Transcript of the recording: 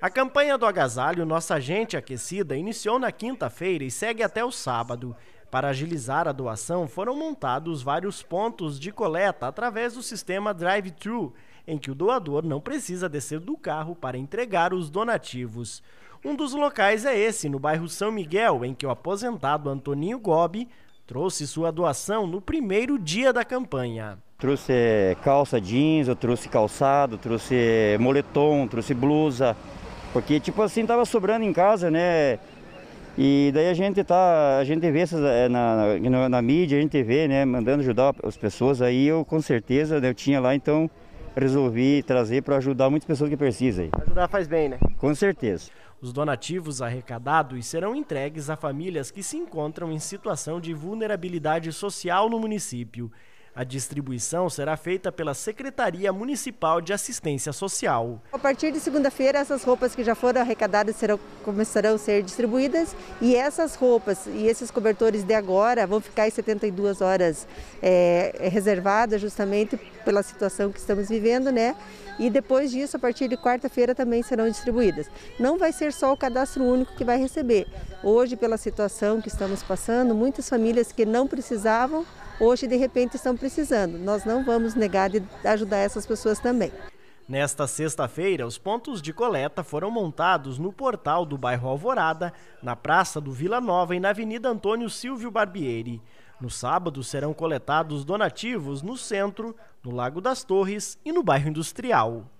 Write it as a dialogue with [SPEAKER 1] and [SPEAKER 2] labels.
[SPEAKER 1] A campanha do agasalho Nossa Gente Aquecida iniciou na quinta-feira e segue até o sábado. Para agilizar a doação, foram montados vários pontos de coleta através do sistema drive-thru, em que o doador não precisa descer do carro para entregar os donativos. Um dos locais é esse, no bairro São Miguel, em que o aposentado Antoninho Gobi trouxe sua doação no primeiro dia da campanha. Trouxe
[SPEAKER 2] eh, calça jeans, eu trouxe calçado, trouxe eh, moletom, trouxe blusa, porque, tipo assim, tava sobrando em casa, né? E daí a gente tá, a gente vê essas, eh, na, na, na, mídia, a gente vê, né, mandando ajudar as pessoas. Aí eu com certeza né, eu tinha lá, então resolvi trazer para ajudar muitas pessoas que precisam. Aí.
[SPEAKER 1] Ajudar faz bem, né?
[SPEAKER 2] Com certeza.
[SPEAKER 1] Os donativos arrecadados serão entregues a famílias que se encontram em situação de vulnerabilidade social no município. A distribuição será feita pela Secretaria Municipal de Assistência Social.
[SPEAKER 3] A partir de segunda-feira, essas roupas que já foram arrecadadas serão, começarão a ser distribuídas e essas roupas e esses cobertores de agora vão ficar em 72 horas é, reservadas justamente pela situação que estamos vivendo, né? E depois disso, a partir de quarta-feira também serão distribuídas. Não vai ser só o cadastro único que vai receber. Hoje, pela situação que estamos passando, muitas famílias que não precisavam hoje de repente estão precisando. Nós não vamos negar de ajudar essas pessoas também.
[SPEAKER 1] Nesta sexta-feira, os pontos de coleta foram montados no portal do bairro Alvorada, na Praça do Vila Nova e na Avenida Antônio Silvio Barbieri. No sábado serão coletados donativos no centro, no Lago das Torres e no bairro Industrial.